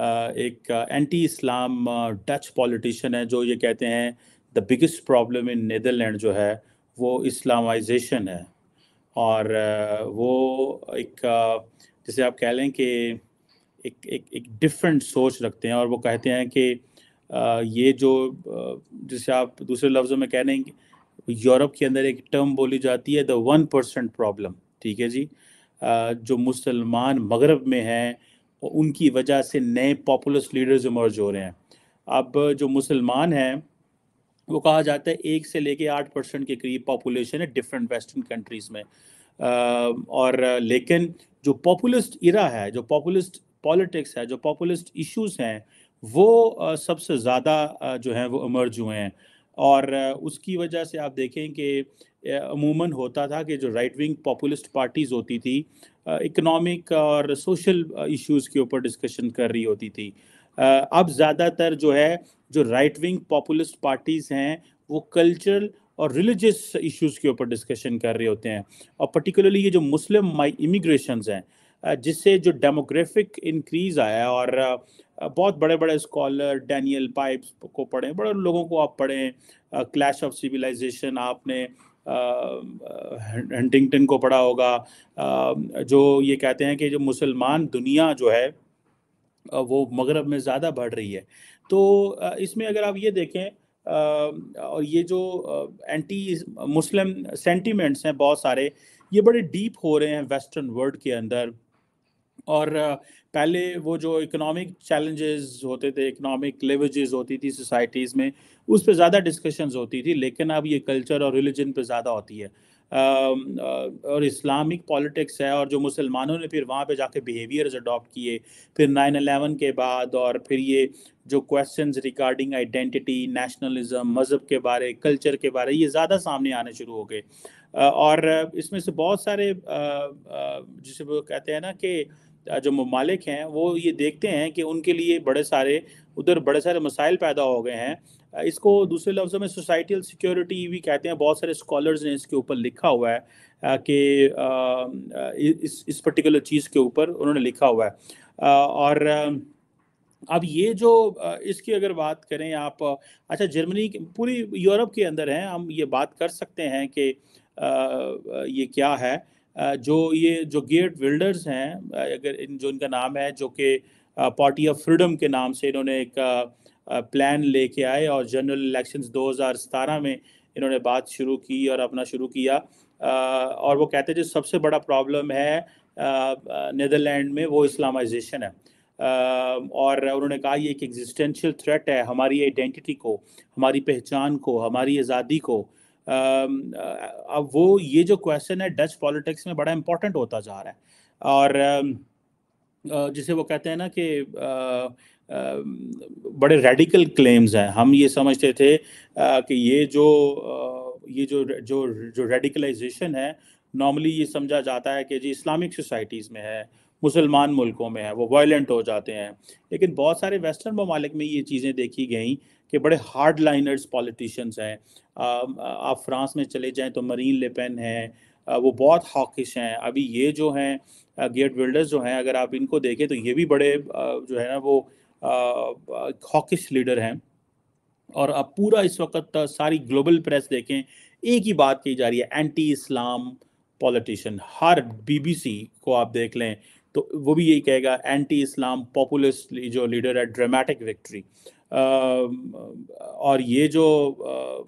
एक एंटी इस्लाम Dutch politician है जो ये कहते हैं the biggest problem in Netherland जो है वो इस्लामाइजेशन है और वो एक जैसे आप कह लें कि एक एक एक डिफरेंट सोच रखते हैं और वो कहते हैं कि ये जो जैसे आप दूसरे लफ्ज़ों में कह रहे हैं यूरोप के अंदर एक टर्म बोली जाती है द वन परसेंट प्रॉब्लम ठीक है जी जो मुसलमान मगरब में हैं उनकी वजह से नए पॉपुलर्स लीडर्स इमर्ज हो रहे हैं अब जो मुसलमान हैं वो कहा जाता है एक से लेके आठ परसेंट के करीब पॉपुलेशन है डिफरेंट वेस्टर्न कंट्रीज़ में और लेकिन जो पॉपुलिस्ट इरा है जो पॉपुलिस्ट पॉलिटिक्स है जो पॉपुलिस्ट इश्यूज हैं वो सबसे ज़्यादा जो हैं वो इमर्ज हुए हैं और उसकी वजह से आप देखें कि अमूमन होता था कि जो राइट विंग पॉपुलिस्ट पार्टीज़ होती थी इकोनॉमिक और सोशल इश्यूज़ के ऊपर डिस्कशन कर रही होती थी अब ज़्यादातर जो है जो राइट विंग पॉपुलिस्ट पार्टीज़ हैं वो कल्चरल और रिलीजियस इश्यूज़ के ऊपर डिस्कशन कर रहे होते हैं और पर्टिकुलरली ये जो मुस्लिम इमिग्रेशन हैं जिससे जो डेमोग्राफिक इंक्रीज़ आया और बहुत बड़े बड़े स्कॉलर डैनियल पाइप्स को पढ़ें बड़े लोगों को आप पढ़ें क्लैश ऑफ सिविलाइजेशन आपने हंटिंगटन को पढ़ा होगा जो ये कहते हैं कि जो मुसलमान दुनिया जो है वो मगरब में ज़्यादा बढ़ रही है तो इसमें अगर आप ये देखें और ये जो एंटी मुस्लिम सेंटीमेंट्स हैं बहुत सारे ये बड़े डीप हो रहे हैं वेस्टर्न वर्ल्ड के अंदर और पहले वो जो इकोनॉमिक चैलेंजेस होते थे इकोनॉमिक लेवरेजेस होती थी सोसाइटीज़ में उस पर ज़्यादा डिस्कशंस होती थी लेकिन अब ये कल्चर और रिलीजन पे ज़्यादा होती है और इस्लामिक पॉलिटिक्स है और जो मुसलमानों ने फिर वहाँ पे जाके बिहेवियर्स अडॉप्ट किए फिर नाइन अलेवन के बाद और फिर ये जो क्वेश्चंस रिगार्डिंग आइडेंटिटी नेशनलिज्म मज़हब के बारे कल्चर के बारे ये ज़्यादा सामने आने शुरू हो गए और इसमें से बहुत सारे जिसे वो कहते हैं ना कि जो ममालिक हैं वो ये देखते हैं कि उनके लिए बड़े सारे उधर बड़े सारे मसाइल पैदा हो गए हैं इसको दूसरे लफ्ज़ों में सोसाइटल सिक्योरिटी भी कहते हैं बहुत सारे स्कॉलर्स ने इसके ऊपर लिखा हुआ है कि इस इस पर्टिकुलर चीज़ के ऊपर उन्होंने लिखा हुआ है और अब ये जो इसकी अगर बात करें आप अच्छा जर्मनी पूरी यूरोप के अंदर हैं हम ये बात कर सकते हैं कि ये क्या है जो ये जो गेट बिल्डर्स हैं अगर इन जो इनका नाम है जो कि पार्टी ऑफ फ्रीडम के नाम से इन्होंने एक प्लान लेके आए और जनरल इलेक्शन दो में इन्होंने बात शुरू की और अपना शुरू किया और वो कहते थे जो सबसे बड़ा प्रॉब्लम है नदरलैंड में वो इस्लामाइजेशन है और उन्होंने कहा ये एक एग्जिस्टेंशियल थ्रेट है हमारी आइडेंटिटी को हमारी पहचान को हमारी आज़ादी को अब वो ये जो क्वेश्चन है डच पॉलिटिक्स में बड़ा इम्पोर्टेंट होता जा रहा है और जिसे वो कहते हैं ना कि बड़े रेडिकल क्लेम्स हैं हम ये समझते थे कि ये जो ये जो जो जो रेडिकलाइजेशन है नॉर्मली ये समझा जाता है कि जी इस्लामिक सोसाइटीज़ में है मुसलमान मुल्कों में है वो वायलेंट हो जाते हैं लेकिन बहुत सारे वेस्टर्न ममालिक में ये चीज़ें देखी गई कि बड़े हार्ड लाइनर्स पॉलिटिशियंस हैं आप फ्रांस में चले जाएं तो मरीन लेपेन हैं वो बहुत हॉकिश हैं अभी ये जो हैं गेट बिल्डर्स जो हैं अगर आप इनको देखें तो ये भी बड़े जो है ना वो हॉकिश लीडर हैं और अब पूरा इस वक्त सारी ग्लोबल प्रेस देखें एक ही बात की जा रही है एंटी इस्लाम पॉलिटिशियन हर बीबीसी को आप देख लें तो वो भी यही कहेगा एंटी इस्लाम पॉपुलिस्ट जो लीडर है ड्रामेटिक विक्ट्री और ये जो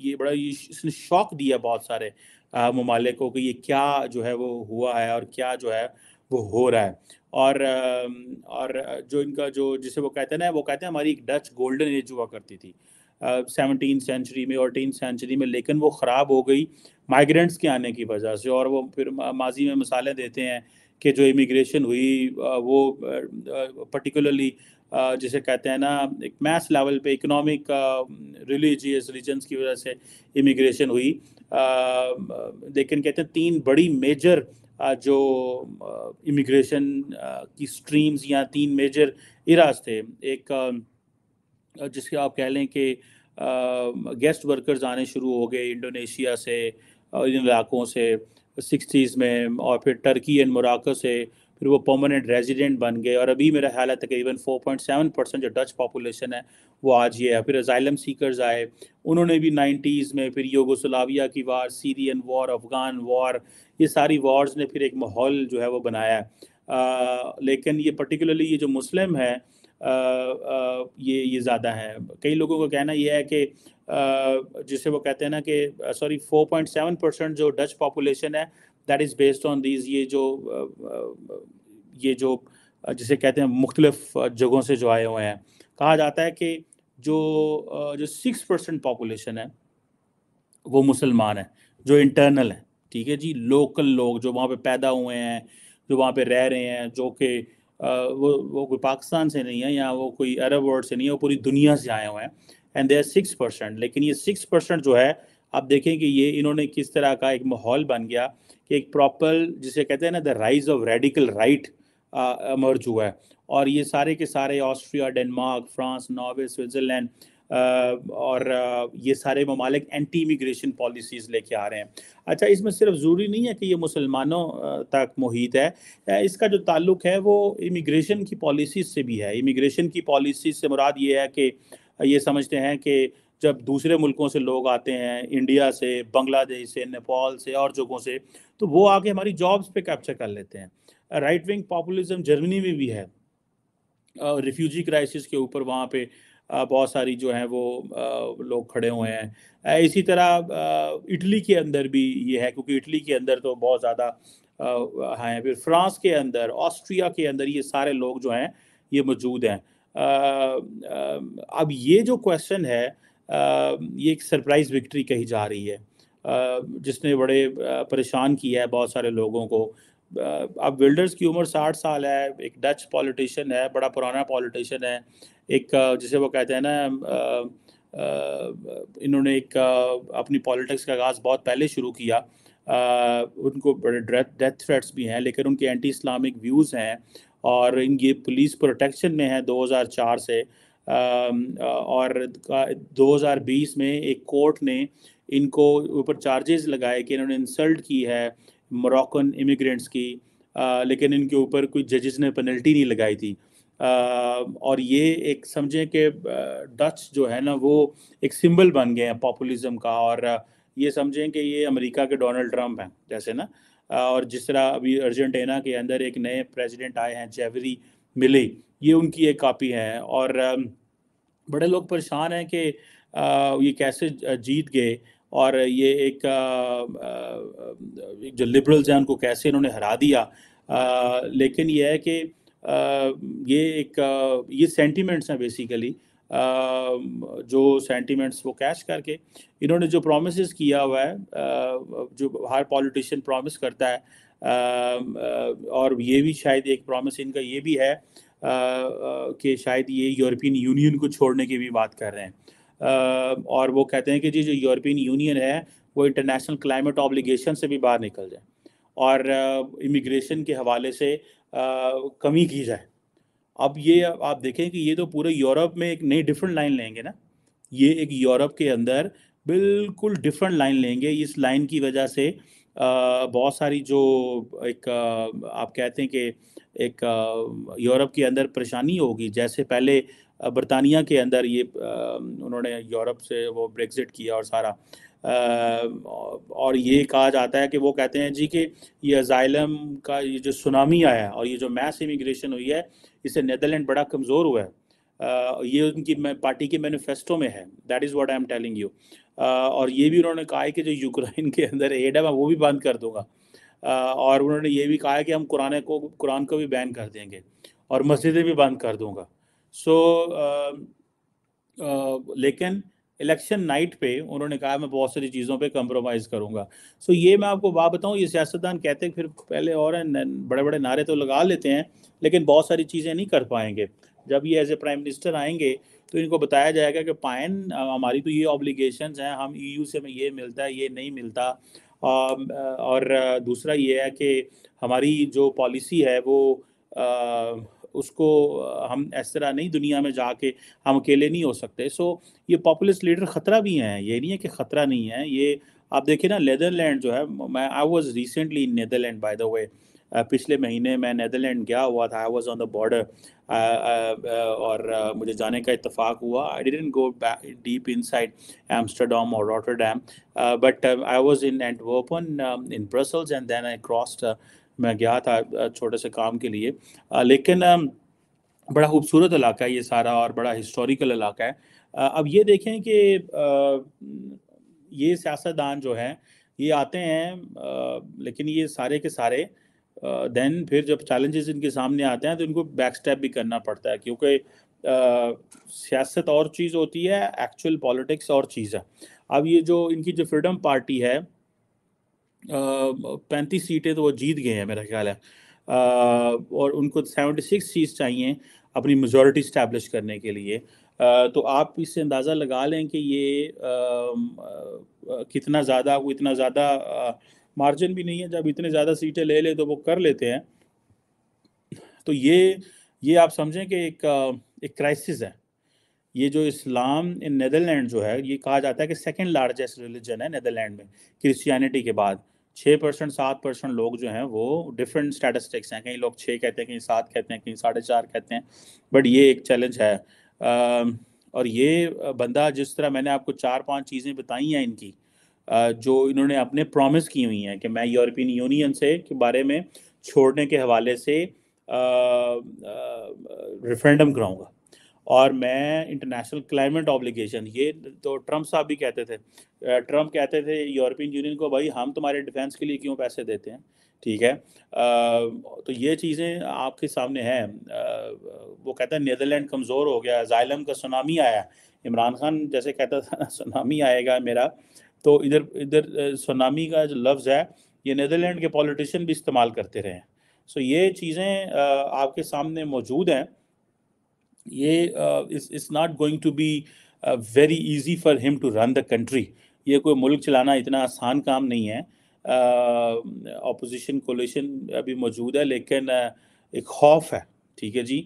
ये बड़ा ये इसने शौक दिया बहुत सारे ममालिक को कि ये क्या जो है वो हुआ है और क्या जो है वो हो रहा है और और जो इनका जो जिसे वो कहते हैं ना वो कहते हैं हमारी एक डच गोल्डन एज हुआ करती थी सेवनटीन सेंचुरी में और टीन सेंचुरी में लेकिन वो ख़राब हो गई माइग्रेंट्स के आने की वजह से और वो फिर माजी में मिसालें देते हैं कि जो इमिग्रेशन हुई वो पर्टिकुलरली जिसे कहते हैं ना एक मैथ लेवल पे इकोनॉमिक रिलीजियस रीजन्स की वजह से इमिग्रेशन हुई लेकिन कहते हैं तीन बड़ी मेजर जो इमिग्रेशन की स्ट्रीम्स या तीन मेजर इराज थे एक जिसके आप कह लें कि गेस्ट वर्कर्स आने शुरू हो गए इंडोनेशिया से इन इलाकों से सिक्सटीज़ में और फिर टर्की एंड मोराको से फिर वो परमानेंट रेजिडेंट बन गए और अभी मेरा ख्याल है तकरीबन 4.7 परसेंट जो डच पॉपुलेशन है वो आज ये है फिर अजाइलम सीकर्स आए उन्होंने भी नाइन्टीज़ में फिर योगोसलाविया की war Syrian war Afghan war ये सारी वार्स ने फिर एक माहौल जो है वो बनाया है लेकिन ये पर्टिकुलरली ये जो मुस्लिम है आ, आ, ये ये ज़्यादा है कई लोगों का कहना यह है कि जिसे वो कहते हैं ना कि सॉरी 4.7 परसेंट जो डच पॉपुलेशन है that is based on these ये जो ये जो जिसे कहते हैं मुख्तलिफ जगहों से जो आए हुए हैं कहा जाता है कि जो जो सिक्स परसेंट पॉपुलेशन है वो मुसलमान है जो इंटरनल है ठीक है जी लोकल लोग जो वहाँ पे पैदा हुए हैं जो वहाँ पे रह रहे हैं जो कि वो वो कोई पाकिस्तान से नहीं है या वो कोई अरब वर्ल्ड से नहीं है वो पूरी दुनिया से आए हुए हैं and they are six percent लेकिन ये सिक्स परसेंट जो है आप देखें कि ये इन्होंने किस तरह का एक माहौल बन गया कि एक प्रॉपर जिसे कहते हैं ना the rise of radical right emerge हुआ है और ये सारे के सारे Austria Denmark France Norway Switzerland और ये सारे ममालिक एंटी इमिग्रेशन पॉलिसीज़ लेके आ रहे हैं अच्छा इसमें सिर्फ ज़रूरी नहीं है कि ये मुसलमानों तक मुहित है इसका जो ताल्लुक है वो इमिग्रेशन की पॉलिसीज़ से भी है इमिग्रेशन की पॉलिसीज से मुराद ये है कि ये समझते हैं कि जब दूसरे मुल्कों से लोग आते हैं इंडिया से बांग्लादेश से नेपाल से और जगहों से तो वो आके हमारी जॉब्स पे कैप्चर कर लेते हैं राइट विंग पॉपुलिज्म जर्मनी में भी है रिफ्यूजी क्राइसिस के ऊपर वहाँ पे बहुत सारी जो हैं वो लोग खड़े हुए हैं इसी तरह इटली के अंदर भी ये है क्योंकि इटली के अंदर तो बहुत ज़्यादा हैं फिर फ्रांस के अंदर ऑस्ट्रिया के अंदर ये सारे लोग जो हैं ये मौजूद हैं अब ये जो क्वेश्चन है ये एक सरप्राइज़ विक्ट्री कही जा रही है जिसने बड़े परेशान किया है बहुत सारे लोगों को अब विल्डर्स की उम्र साठ साल है एक डच पॉलिटिशियन है बड़ा पुराना पॉलिटिशियन है एक जिसे वो कहते हैं ना इन्होंने एक अपनी पॉलिटिक्स का आगाज़ बहुत पहले शुरू किया उनको बड़े डेथ थ्रेट्स भी हैं लेकिन उनके एंटी इस्लामिक व्यूज़ हैं और इन ये पुलिस प्रोटेक्शन में हैं 2004 से और 2020 में एक कोर्ट ने इनको ऊपर चार्जेस लगाए कि इन्होंने इंसल्ट की है मोरक्कन इमिग्रेंट्स की लेकिन इनके ऊपर कोई जजेस ने पेनल्टी नहीं लगाई थी और ये एक समझें कि डच जो है ना वो एक सिंबल बन गए हैं पॉपुलिज्म का और ये समझें कि ये अमेरिका के डोनाल्ड ट्रंप हैं जैसे ना और जिस तरह अभी अर्जेंटीना के अंदर एक नए प्रेसिडेंट आए हैं जेवरी मिली ये उनकी एक कापी है और बड़े लोग परेशान हैं कि ये कैसे जीत गए और ये एक जो लिबरल्स हैं उनको कैसे इन्होंने हरा दिया लेकिन यह है कि ये एक ये सेंटिमेंट्स हैं बेसिकली जो सेंटिमेंट्स वो कैश करके इन्होंने जो प्रोमिस किया हुआ है जो हर पॉलिटिशियन प्रॉमिस करता है और ये भी शायद एक प्रॉमिस इनका ये भी है कि शायद ये यूरोपियन यूनियन को छोड़ने की भी बात कर रहे हैं और वो कहते हैं कि जी जो यूरोपियन यूनियन है वो इंटरनेशनल क्लाइमेट ऑब्लिगेशन से भी बाहर निकल जाए और इमिग्रेशन के हवाले से कमी की जाए अब ये आप देखें कि ये तो पूरे यूरोप में एक नई डिफरेंट लाइन लेंगे ना ये एक यूरोप के अंदर बिल्कुल डिफरेंट लाइन लेंगे इस लाइन की वजह से बहुत सारी जो एक आप कहते हैं कि एक यूरोप के अंदर परेशानी होगी जैसे पहले बरतानिया के अंदर ये उन्होंने यूरोप से वो ब्रेगजिट किया और सारा और ये कहा जाता है कि वो कहते हैं जी कि ये अजाइलम का ये जो सुनामी आया और ये जो मैस इमिग्रेशन हुई है इससे नदरलैंड बड़ा कमज़ोर हुआ है ये उनकी पार्टी के मैनिफेस्टो में है that is what I am telling you और ये भी उन्होंने कहा है कि जो यूक्रेन के अंदर एड है वो भी बंद कर दूंगा और उन्होंने ये भी कहा है कि हम कुरान को कुरान को भी बैन कर देंगे और मस्जिदें भी बंद कर दूंगा सो so, uh, uh, लेकिन इलेक्शन नाइट पे उन्होंने कहा मैं बहुत सारी चीज़ों पे कंप्रोमाइज़ करूंगा सो so, ये मैं आपको बात बताऊँ ये सियासतदान कहते हैं फिर पहले और बड़े बड़े नारे तो लगा लेते हैं लेकिन बहुत सारी चीज़ें नहीं कर पाएंगे जब ये एज ए प्राइम मिनिस्टर आएंगे तो इनको बताया जाएगा कि पायन हमारी तो ये ऑब्लिगेशंस हैं हम ईयू e से में ये मिलता है ये नहीं मिलता और दूसरा ये है कि हमारी जो पॉलिसी है वो उसको हम इस तरह नहीं दुनिया में जाके हम अकेले नहीं हो सकते सो ये पॉपुलिस्ट लीडर ख़तरा भी हैं ये नहीं है कि ख़तरा नहीं है ये आप देखिए ना नैदरलैंड जो है मैं I was recently in Netherland by the way पिछले महीने मैं नैदरलैंड गया हुआ था I was on the border और मुझे जाने का इतफाक़ हुआ I didn't go deep inside Amsterdam और Rotterdam but I was in Antwerpen in Brussels and then I crossed मैं गया था छोटे से काम के लिए लेकिन बड़ा खूबसूरत इलाका है ये सारा और बड़ा हिस्टोरिकल इलाका है अब ये देखें कि ये सियासतदान जो हैं ये आते हैं लेकिन ये सारे के सारे देन फिर जब चैलेंजेस इनके सामने आते हैं तो इनको बैक स्टेप भी करना पड़ता है क्योंकि सियासत और चीज़ होती है एक्चुअल पॉलिटिक्स और चीज़ है अब ये जो इनकी जो फ्रीडम पार्टी है पैंतीस सीटें तो वो जीत गए हैं मेरा ख्याल है uh, और उनको सेवेंटी सिक्स सीट चाहिए अपनी मेजोरिटी स्टैब्लिश करने के लिए uh, तो आप इससे अंदाज़ा लगा लें कि ये uh, कितना ज़्यादा इतना ज़्यादा मार्जिन भी नहीं है जब इतने ज़्यादा सीटें ले ले तो वो कर लेते हैं तो ये ये आप समझें कि एक एक क्राइसिस है ये जो इस्लाम इन नदरलैंड जो है ये कहा जाता है कि सेकेंड लार्जेस्ट रिलीजन है नदरलैंड में क्रिश्चियनिटी के बाद छः परसेंट सात परसेंट लोग जो हैं वो डिफरेंट स्टैटिस्टिक्स हैं कहीं लोग छः कहते हैं कहीं सात कहते हैं कहीं साढ़े चार कहते हैं बट ये एक चैलेंज है आ, और ये बंदा जिस तरह मैंने आपको चार पांच चीज़ें बताई हैं इनकी जो इन्होंने अपने प्रॉमिस की हुई हैं कि मैं यूरोपियन यूनियन से के बारे में छोड़ने के हवाले से रेफरेंडम कराऊंगा और मैं इंटरनेशनल क्लाइमेट ऑब्लिगेशन ये तो ट्रम्प साहब भी कहते थे ट्रम्प कहते थे यूरोपियन यूनियन को भाई हम तुम्हारे डिफेंस के लिए क्यों पैसे देते हैं ठीक है आ, तो ये चीज़ें आपके सामने हैं वो कहते हैं नीदरलैंड कमज़ोर हो गया जाइलम का सुनामी आया इमरान खान जैसे कहता था सुनामी आएगा मेरा तो इधर इधर सुनामी का जो लफ्ज़ है ये नदरलैंड के पॉलिटिशियन भी इस्तेमाल करते रहे हैं सो ये चीज़ें आपके सामने मौजूद हैं ये इस not going to be very easy for him to run the country ये कोई मुल्क चलाना इतना आसान काम नहीं है अपोजिशन कोलेशन अभी मौजूद है लेकिन एक खौफ है ठीक है जी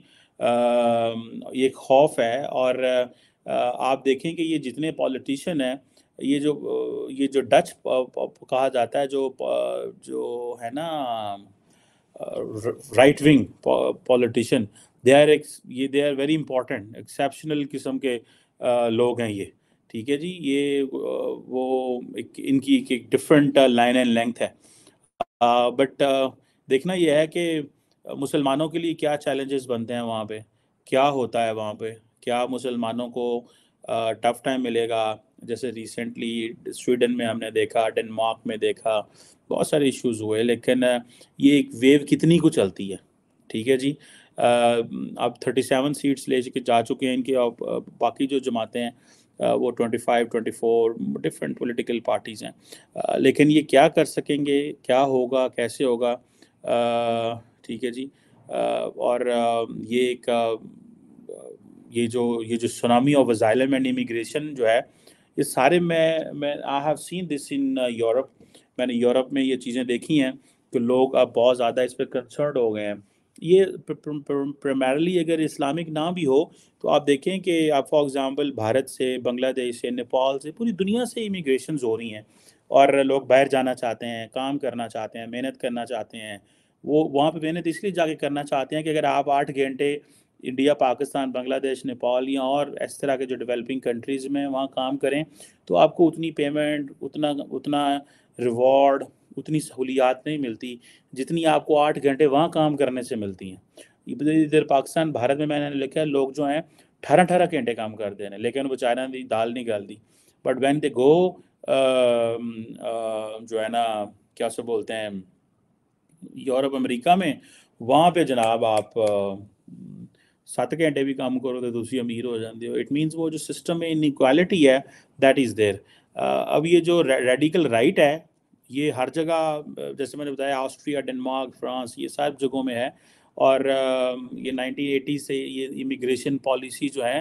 ये खौफ है और आप देखें कि ये जितने पॉलिटिशन हैं ये जो ये जो डच कहा जाता है जो जो है ना right wing politician they are ये they are very important exceptional किस्म के लोग हैं ये ठीक है जी ये वो एक, इनकी एक, डिफरेंट लाइन एंड लेंथ है बट देखना यह है कि मुसलमानों के लिए क्या चैलेंजेस बनते हैं वहाँ पे क्या होता है वहाँ पे क्या मुसलमानों को टफ टाइम मिलेगा जैसे रिसेंटली स्वीडन में हमने देखा डेनमार्क में देखा बहुत सारे इश्यूज हुए लेकिन ये एक वेव कितनी को चलती है ठीक है जी अब थर्टी सेवन सीट्स ले चुके जा चुके हैं इनके और बाकी जो जमाते हैं वो twenty five twenty four different political parties हैं लेकिन ये क्या कर सकेंगे क्या होगा कैसे होगा ठीक है जी और ये एक ये जो ये जो tsunami of asylum and immigration जो है ये सारे मैं मैं I have seen this in Europe मैंने यूरोप में ये चीज़ें देखी हैं कि लोग अब बहुत ज़्यादा इस पर कंसर्न हो गए हैं ये प्राइमरली अगर इस्लामिक ना भी हो तो आप देखें कि आप फॉर एग्ज़ाम्पल भारत से बांग्लादेश से नेपाल से पूरी दुनिया से इमिग्रेशन हो रही हैं और लोग बाहर जाना चाहते हैं काम करना चाहते हैं मेहनत करना चाहते हैं वो वहाँ पे मेहनत इसलिए जाके करना चाहते हैं कि अगर आप आठ घंटे इंडिया पाकिस्तान बांग्लादेश नेपाल या और इस तरह के जो डेवलपिंग कंट्रीज़ में वहाँ काम करें तो आपको उतनी पेमेंट उतना उतना रिवॉर्ड उतनी सहूलियात नहीं मिलती जितनी आपको आठ घंटे वहाँ काम करने से मिलती हैं इधर इधर पाकिस्तान भारत में मैंने लिखा है लोग जो हैं अठारह अठारह घंटे काम करते हैं लेकिन वो चाइना ने दाल नहीं निकाल दी बट वैन दे गो जो है ना क्या सो बोलते हैं यूरोप अमेरिका में वहाँ पे जनाब आप ਸੱਤ घंटे भी काम करो तो ਤੁਸੀਂ ਅਮੀਰ ਹੋ ਜਾਂਦੇ ਹੋ ਇਟ ਮੀਨਸ ਉਹ ਜੋ ਸਿਸਟਮ ਹੈ ਇਨਇਕੁਐਲਿਟੀ है दैट इज़ देयर अब ये जो रेडिकल राइट है ये हर जगह जैसे मैंने बताया ऑस्ट्रिया डेनमार्क फ्रांस ये सब जगहों में है और ये नाइनटीन एटी से ये इमिग्रेशन पॉलिसी जो है